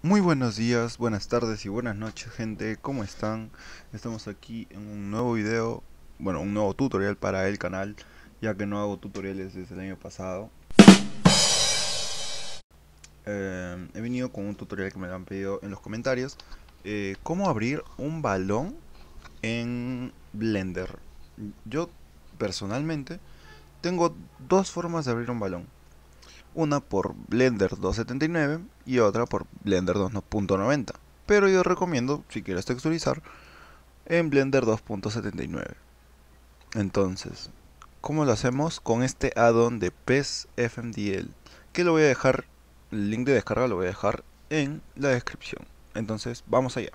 Muy buenos días, buenas tardes y buenas noches gente, ¿cómo están? Estamos aquí en un nuevo video, bueno, un nuevo tutorial para el canal, ya que no hago tutoriales desde el año pasado. Em, he venido con un tutorial que me lo han pedido en los comentarios, eh, cómo abrir un balón en Blender. Yo personalmente tengo dos formas de abrir un balón una por Blender 2.79 y otra por Blender 2.90, pero yo recomiendo, si quieres texturizar, en Blender 2.79. Entonces, ¿cómo lo hacemos? Con este add-on de PES FMDL, que lo voy a dejar, el link de descarga lo voy a dejar en la descripción. Entonces, vamos allá.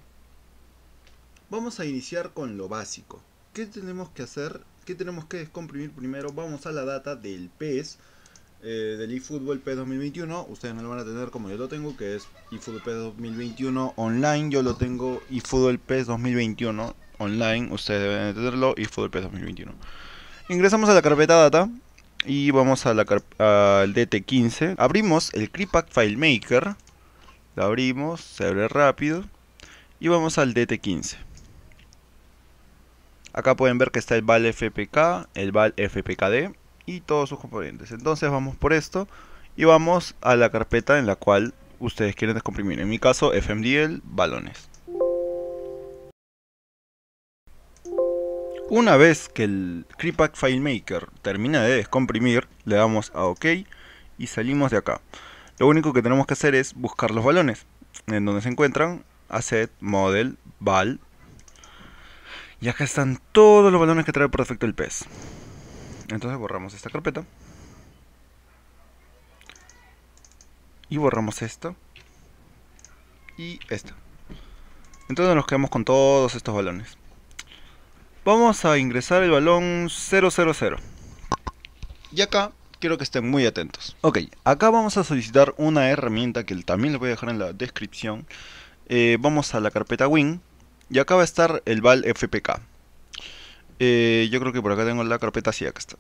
Vamos a iniciar con lo básico. ¿Qué tenemos que hacer? ¿Qué tenemos que descomprimir primero? Vamos a la data del PES eh, del eFootball PES 2021. Ustedes no lo van a tener como yo lo tengo, que es eFootball PES 2021 online. Yo lo tengo eFootball PES 2021 online. Ustedes deben tenerlo eFootball PES 2021. Ingresamos a la carpeta data y vamos al DT15. Abrimos el File FileMaker. Lo abrimos, se abre rápido. Y vamos al DT15. Acá pueden ver que está el val FPK, el val FPKD y todos sus componentes. Entonces vamos por esto y vamos a la carpeta en la cual ustedes quieren descomprimir. En mi caso, FMDL, balones. Una vez que el Creepack FileMaker termina de descomprimir, le damos a OK y salimos de acá. Lo único que tenemos que hacer es buscar los balones. En donde se encuentran, Asset, Model, Val. Y acá están todos los balones que trae por defecto el pez. Entonces borramos esta carpeta. Y borramos esto. Y esto. Entonces nos quedamos con todos estos balones. Vamos a ingresar el balón 000. Y acá quiero que estén muy atentos. Ok, acá vamos a solicitar una herramienta que también les voy a dejar en la descripción. Eh, vamos a la carpeta Win y acá va a estar el val FPK. Eh, yo creo que por acá tengo la carpeta, sí, acá está.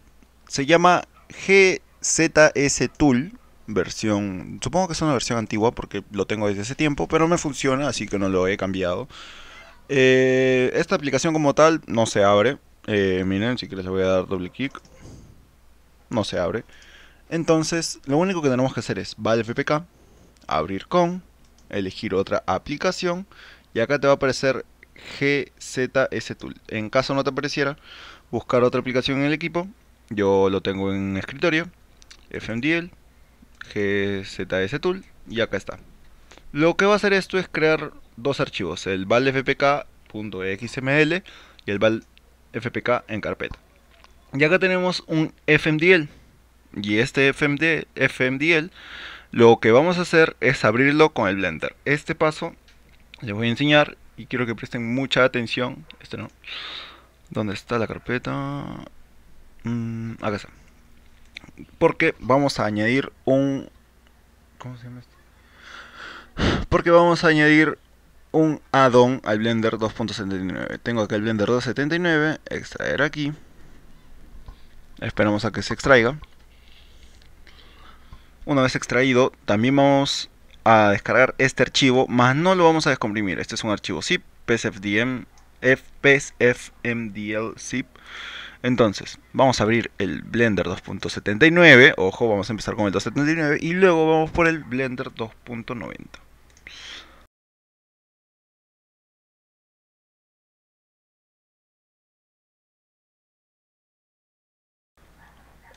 Se llama GZS Tool, versión, supongo que es una versión antigua porque lo tengo desde ese tiempo, pero me funciona, así que no lo he cambiado. Eh, esta aplicación como tal no se abre. Eh, miren, si quieres le voy a dar doble clic. No se abre. Entonces, lo único que tenemos que hacer es, Vale FPK, abrir con, elegir otra aplicación, y acá te va a aparecer GZS Tool. En caso no te apareciera, buscar otra aplicación en el equipo. Yo lo tengo en escritorio, FMDL, GZS Tool y acá está. Lo que va a hacer esto es crear dos archivos, el valfpk.xml y el valfpk en carpeta. ya acá tenemos un FMDL. Y este FMD, FMDL lo que vamos a hacer es abrirlo con el Blender. Este paso les voy a enseñar y quiero que presten mucha atención. Este no. ¿Dónde está la carpeta? Mm, acá está. Porque vamos a añadir un... ¿Cómo se llama esto? Porque vamos a añadir un addon al Blender 2.79. Tengo acá el Blender 2.79, extraer aquí. Esperamos a que se extraiga. Una vez extraído, también vamos a descargar este archivo, más no lo vamos a descomprimir. Este es un archivo zip, psfdm, fpsfmdl zip. Entonces, vamos a abrir el Blender 2.79, ojo, vamos a empezar con el 2.79 y luego vamos por el Blender 2.90.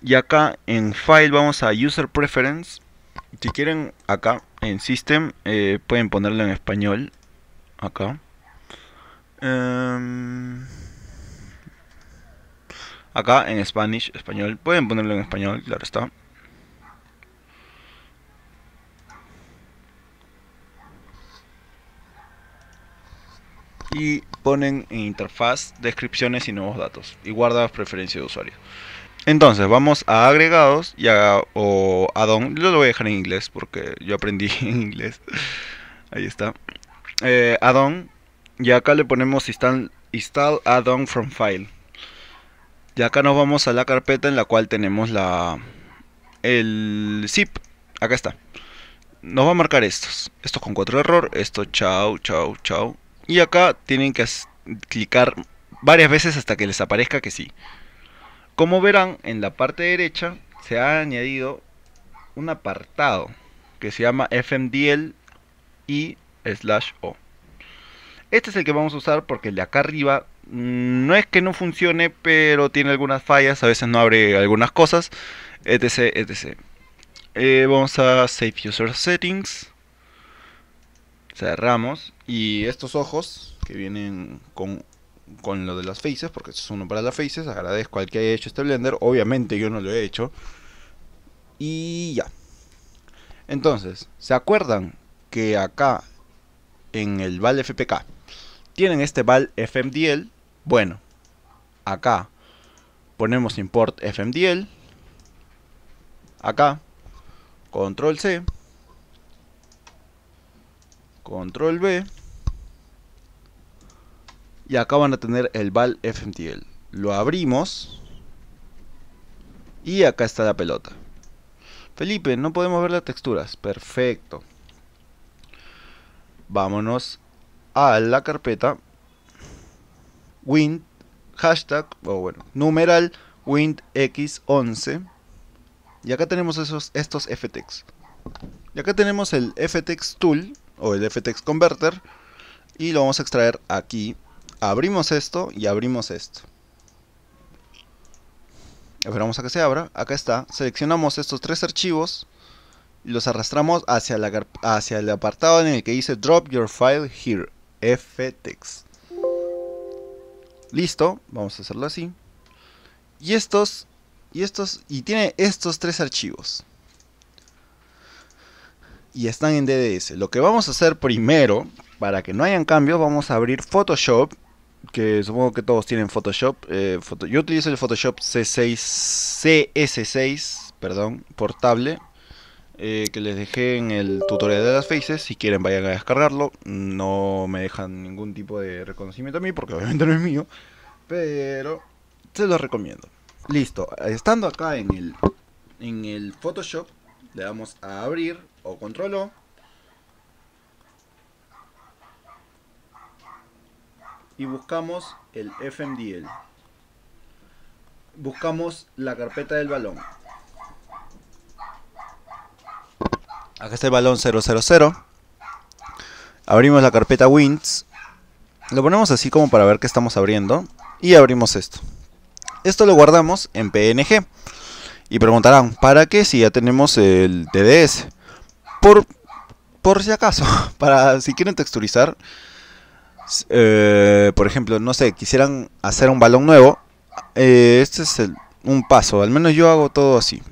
Y acá en File vamos a User Preference si quieren, acá en System eh, pueden ponerlo en español. Acá. Em, acá en Spanish, español. Pueden ponerlo en español, claro está. Y ponen en interfaz descripciones y nuevos datos. Y guarda preferencias de usuario. Entonces, vamos a agregados y o adon Yo lo voy a dejar en inglés porque yo aprendí en inglés. Ahí está. Eh, Y acá le ponemos install, install from file. Y acá nos vamos a la carpeta en la cual tenemos la el zip. Acá está. Nos va a marcar estos. estos con cuatro error. Esto chau chau chau Y acá tienen que clicar varias veces hasta que les aparezca que sí. Como verán, en la parte derecha se ha añadido un apartado que se llama fmdl y slash o. Este es el que vamos a usar porque el de acá arriba mm, no es que no funcione, pero tiene algunas fallas, a veces no abre algunas cosas, etc, etc. Eh, vamos a Save User Settings. Cerramos. Y estos ojos que vienen con con lo de las faces, porque esto es uno para las faces. Agradezco al que haya hecho este Blender. Obviamente yo no lo he hecho. Y ya. Entonces, ¿se acuerdan que acá en el val FPK tienen este val FMDL? Bueno, acá ponemos import FMDL. Acá, control C, control B y acá van a tener el Val FMTL. Lo abrimos y acá está la pelota. Felipe, no podemos ver las texturas. Perfecto. Vámonos a la carpeta wind hashtag o bueno numeral x 11 y acá tenemos esos, estos ftx y acá tenemos el ftx tool o el ftx converter y lo vamos a extraer aquí abrimos esto y abrimos esto. Esperamos a que se abra. Acá está. Seleccionamos estos tres archivos. los arrastramos hacia, el apartado en el que dice Drop your file here. FTex. Listo. Vamos a hacerlo así. Y estos. Y estos. Y tiene estos tres archivos. Y están en DDS. Lo que vamos a hacer primero. Para que no hayan cambios. Vamos a abrir Photoshop que supongo que todos tienen Photoshop. Eh, yo utilizo el Photoshop C6, CS6, perdón, portable, eh, que les dejé en el tutorial de las faces. Si quieren vayan a descargarlo. No me dejan ningún tipo de reconocimiento a mí, porque obviamente no es mío, pero se los recomiendo. Listo, estando acá en el, en el Photoshop, le damos a abrir o control O y buscamos el FMDL. Buscamos la carpeta del balón. Acá está el balón 000. Abrimos la carpeta Winds. Lo ponemos así como para ver qué estamos abriendo. Y abrimos esto. Esto lo guardamos en PNG. Y preguntarán, ¿para qué si ya tenemos el TDS? Por, por si acaso, para si quieren texturizar, eh, por ejemplo, no sé, quisieran hacer un balón nuevo, eh, este es un paso. Al menos yo hago todo así.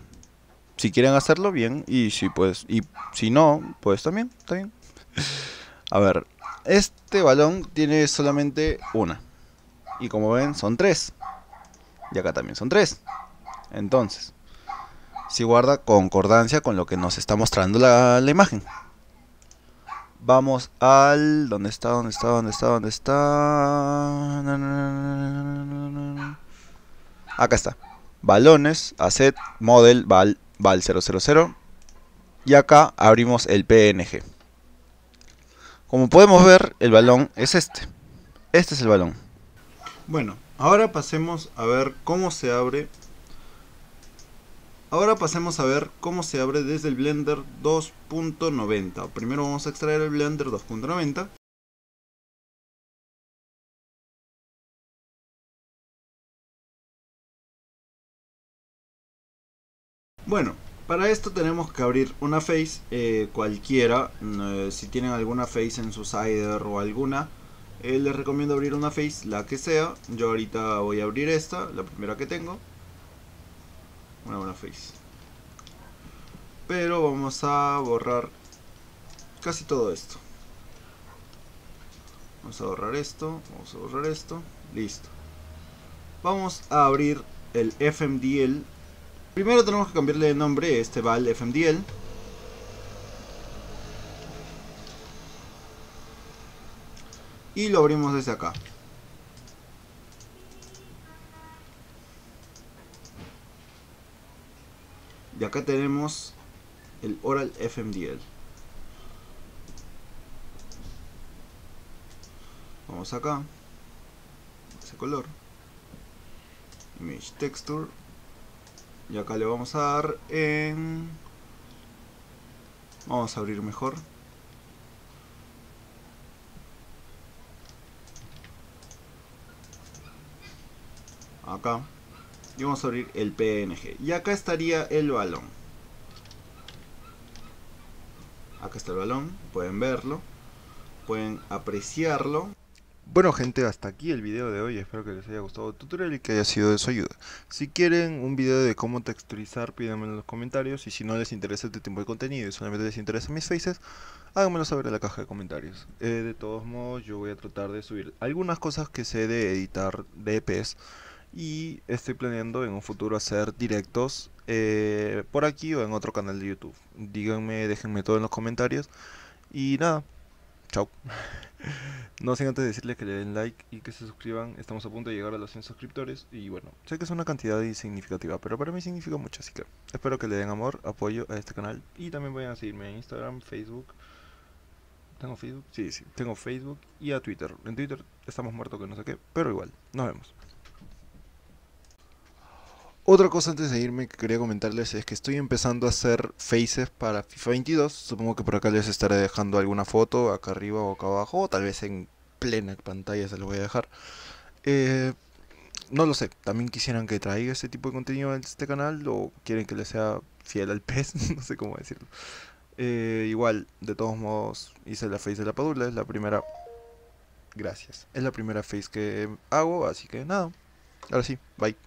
Si quieren hacerlo bien y si pues y si no, pues también, A ver, este balón tiene solamente una. Y como ven, son tres. Y acá también son tres. Entonces, si guarda concordancia con lo que nos está mostrando la imagen. Vamos al... ¿Dónde está? ¿Dónde está? ¿Dónde está? ¿Dónde está? Acá está. Balones, asset, model, val, val 000. Y acá abrimos el PNG. Como podemos ver, el balón es este. Este es el balón. Bueno, ahora pasemos a ver cómo se abre Ahora pasemos a ver cómo se abre desde el Blender 2.90. Primero vamos a extraer el Blender 2.90. Bueno, para esto tenemos que abrir una face eh, cualquiera. Mm, eh, si tienen alguna face en su sider o alguna, eh, les recomiendo abrir una face, la que sea. Yo ahorita voy a abrir esta, la primera que tengo una buena face. Pero vamos a borrar casi todo esto. Vamos a borrar esto, vamos a borrar esto, listo. Vamos a abrir el FMDL. Primero tenemos que cambiarle de nombre, este va al FMDL. Y lo abrimos desde acá. acá tenemos el Oral FMDL. Vamos acá. Ese color. Image Texture. Y acá le vamos a dar en... Vamos a abrir mejor. Acá y vamos a abrir el PNG. Y acá estaría el balón. Acá está el balón, pueden verlo, pueden apreciarlo. Bueno gente, hasta aquí el video de hoy, espero que les haya gustado el tutorial y que haya sido de su ayuda. Si quieren un video de cómo texturizar, pídanmelo en los comentarios y si no les interesa este tipo de contenido y solamente les interesan mis faces, háganmelo saber en la caja de comentarios. Eh, de todos modos, yo voy a tratar de subir algunas cosas que sé de editar DPs. E y estoy planeando en un futuro hacer directos eh, por aquí o en otro canal de YouTube. Díganme, déjenme todo en los comentarios y nada, chao. No sin antes decirles que le den like y que se suscriban, estamos a punto de llegar a los 100 suscriptores y bueno, sé que es una cantidad insignificativa, pero para mí significa mucho, así que espero que le den amor, apoyo a este canal y también pueden seguirme en Instagram, Facebook. ¿Tengo Facebook? Sí, sí, tengo Facebook y a Twitter. En Twitter estamos muertos que no sé qué, pero igual, nos vemos. Otra cosa antes de irme que quería comentarles es que estoy empezando a hacer faces para FIFA 22. Supongo que por acá les estaré dejando alguna foto, acá arriba o acá abajo, o tal vez en plena pantalla se lo voy a dejar. Eh, no lo sé, también quisieran que traiga ese tipo de contenido en este canal o quieren que le sea fiel al pez, no sé cómo decirlo. Eh, igual, de todos modos, hice la face de la padula, es la primera... Gracias. Es la primera face que hago, así que nada. Ahora sí, bye.